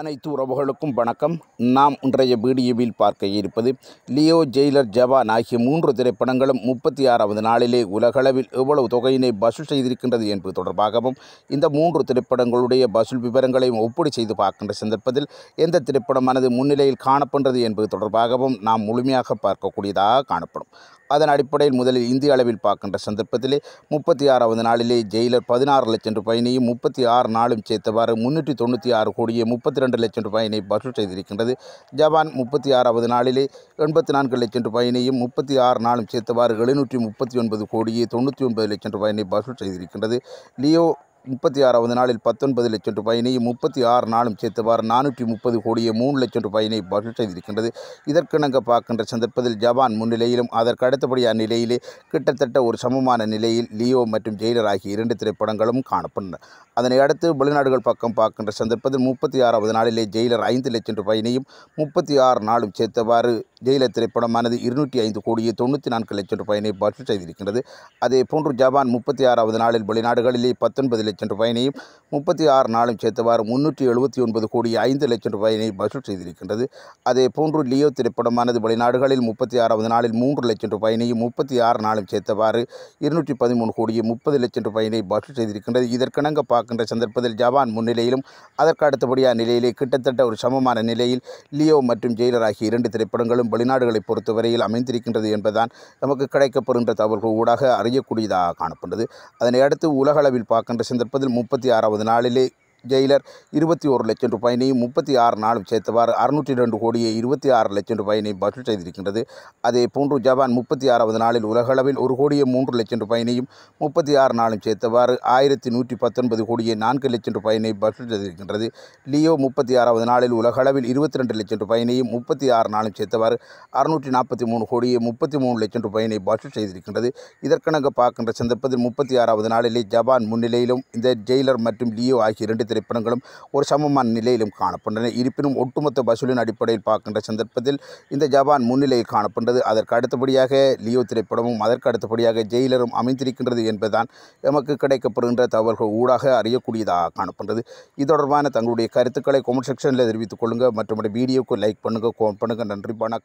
அனைத்து உறவுகளுக்கும் வணக்கம் நாம் இன்றைய வீடியோவில் பார்க்க இருப்பது லியோ ஜெயிலர் ஜவான் ஆகிய மூன்று திரைப்படங்களும் முப்பத்தி ஆறாவது நாளிலே உலகளவில் எவ்வளவு தொகையினை வசூல் செய்திருக்கின்றது என்பது தொடர்பாகவும் இந்த மூன்று திரைப்படங்களுடைய வசூல் விவரங்களையும் ஒப்பீடு செய்து பார்க்கின்ற சந்தர்ப்பத்தில் எந்த திரைப்படமானது முன்னிலையில் காணப்படுறது என்பது தொடர்பாகவும் நாம் முழுமையாக பார்க்கக்கூடியதாக காணப்படும் அதன் அடிப்படையில் முதலில் இந்திய அளவில் பார்க்கின்ற சந்தர்ப்பத்திலே முப்பத்தி ஆறாவது நாளிலே ஜெயிலர் பதினாறு லட்சம் ரூபாயினையும் முப்பத்தி ஆறு நாளும் சேர்த்தவாறு முன்னூற்றி தொண்ணூற்றி ஆறு கோடியே முப்பத்தி ரெண்டு லட்சம் ரூபாயினை வசூல் செய்திருக்கின்றது ஜப்பான் முப்பத்தி ஆறாவது நாளிலே எண்பத்தி நான்கு லட்சம் ரூபாயினையும் முப்பத்தி ஆறு நாளும் சேர்த்தவாறு எழுநூற்றி முப்பத்தி ஒன்பது கோடியே தொண்ணூற்றி ஒன்பது லட்சம் ரூபாயினை வசூல் செய்திருக்கின்றது லியோ முப்பத்தி ஆறாவது நாளில் பத்தொன்பது லட்சம் ரூபாயினை முப்பத்தி ஆறு நாளும் சேர்த்துவார் நானூற்றி முப்பது கோடியே மூணு லட்சம் ரூபாயினை வசூல் செய்திருக்கின்றது இதற்கிணங்க பார்க்கின்ற சந்தர்ப்பத்தில் ஜப்பான் முன்னிலையிலும் அதற்கு அடுத்தபடியான நிலையிலே கிட்டத்தட்ட ஒரு சமமான நிலையில் லியோ மற்றும் ஜெயிலர் ஆகிய இரண்டு திரைப்படங்களும் காணப்பட்டன அதனை அடுத்து வெளிநாடுகள் பக்கம் பார்க்கின்ற சந்தர்ப்பத்தில் முப்பத்தி ஆறாவது நாளிலே ஜெயிலர் ஐந்து லட்சம் ரூபாயினையும் முப்பத்தி ஆறு நாளும் சேர்த்தவாறு ஜெயில திரைப்படமானது இருநூற்றி ஐந்து கோடியே தொண்ணூற்றி நான்கு லட்சம் ரூபாயினை வசூல் செய்திருக்கிறது அதே போன்று ஜப்பான் முப்பத்தி ஆறாவது நாளில் வெளிநாடுகளிலே பத்தொன்பது லட்சம் ரூபாயினையும் முப்பத்தி ஆறு நாளும் சேர்த்தவாறு முன்னூற்றி எழுபத்தி ஒன்பது கோடி ஐந்து லட்சம் ரூபாயினை வசூல் செய்திருக்கின்றது அதே போன்று லியோ திரைப்படமானது வெளிநாடுகளில் முப்பத்தி ஆறாவது நாளில் மூன்று லட்சம் ரூபாயினையும் முப்பத்தி ஆறு நாளும் சேர்த்தவாறு இருநூற்றி பதிமூணு கோடியே முப்பது லட்சம் ரூபாயினை வசூல் செய்திருக்கின்றது இதற்கிணங்க பார்க்கின்ற சந்தர்ப்பத்தில் ஜப்பான் முன்னிலையிலும் அதற்கு அடுத்தபடியாக நிலையிலே கிட்டத்தட்ட ஒரு சமமான நிலையில் லியோ மற்றும் ஜெயிலர் ஆகிய இரண்டு திரைப்படங்களும் வெளிநாடுகளை பொறுத்தவரையில் அமைந்திருக்கின்றது என்பதுதான் நமக்கு கிடைக்கப்படுகின்ற தகவல்கள் ஊடாக அறியக்கூடியதாக காணப்படுகிறது அதனை அடுத்து உலகளவில் பார்க்கின்ற சந்தர்ப்பத்தில் முப்பத்தி ஆறாவது நாளிலே ஜெயிலர் இருபத்தி ஒரு லட்சம் ரூபாயினையும் முப்பத்தி ஆறு நாளும் சேர்த்தவாறு அறுநூற்றி ரெண்டு கோடியே இருபத்தி ஆறு லட்சம் ரூபாயினையும் வசூல் செய்திருக்கின்றது அதே போன்று ஜப்பான் முப்பத்தி ஆறாவது நாளில் உலகளவில் ஒரு கோடியே மூன்று லட்சம் ரூபாயினையும் முப்பத்தி ஆறு நாளும் சேர்த்தவாறு ஆயிரத்தி நூற்றி பத்தொன்பது கோடியே நான்கு லட்சம் ரூபாயினை வசூல் செய்திருக்கின்றது லியோ முப்பத்தி ஆறாவது நாளில் உலகளவில் இருபத்தி ரெண்டு லட்சம் ரூபாயினையும் முப்பத்தி ஆறு நாளும் சேர்த்தவாறு அறுநூற்றி நாற்பத்தி மூணு கோடியே முப்பத்தி மூணு லட்சம் ரூபாயினை வசூல் செய்திருக்கின்றது இதற்கணக்கு பார்க்கின்ற சந்தர்ப்பத்தில் முப்பத்தி ஆறாவது நாளிலே ஜப்பான் முன்னிலையிலும் இந்த ஜெயிலர் மற்றும் லியோ ஆகிய இரண்டு திரைப்படங்களும் ஒரு சமமான நிலையிலும் காணப்படுகின்றன இருப்பினும் ஒட்டுமொத்த வசூலின் அடிப்படையில் பார்க்கின்ற சந்தர்ப்பத்தில் இந்த ஜப்பான் முன்னிலையில் காணப்படுகிறது அதற்கு அடுத்தபடியாக லியோ திரைப்படமும் அதற்கு அடுத்தபடியாக ஜெயிலரும் அமைந்திருக்கின்றது என்பதுதான் எமக்கு கிடைக்கப்படுகின்ற தகவல்கள் ஊடாக அறியக்கூடியதாக காணப்படுகிறது இது தொடர்பான தங்களுடைய கருத்துக்களை கொமெண்ட் செக்ஷனில் தெரிவித்துக் கொள்ளுங்கள் மற்றும் வீடியோக்கு லைக் பண்ணுங்கள் கோமெண்ட் பண்ணுங்கள் நன்றி வணக்கம்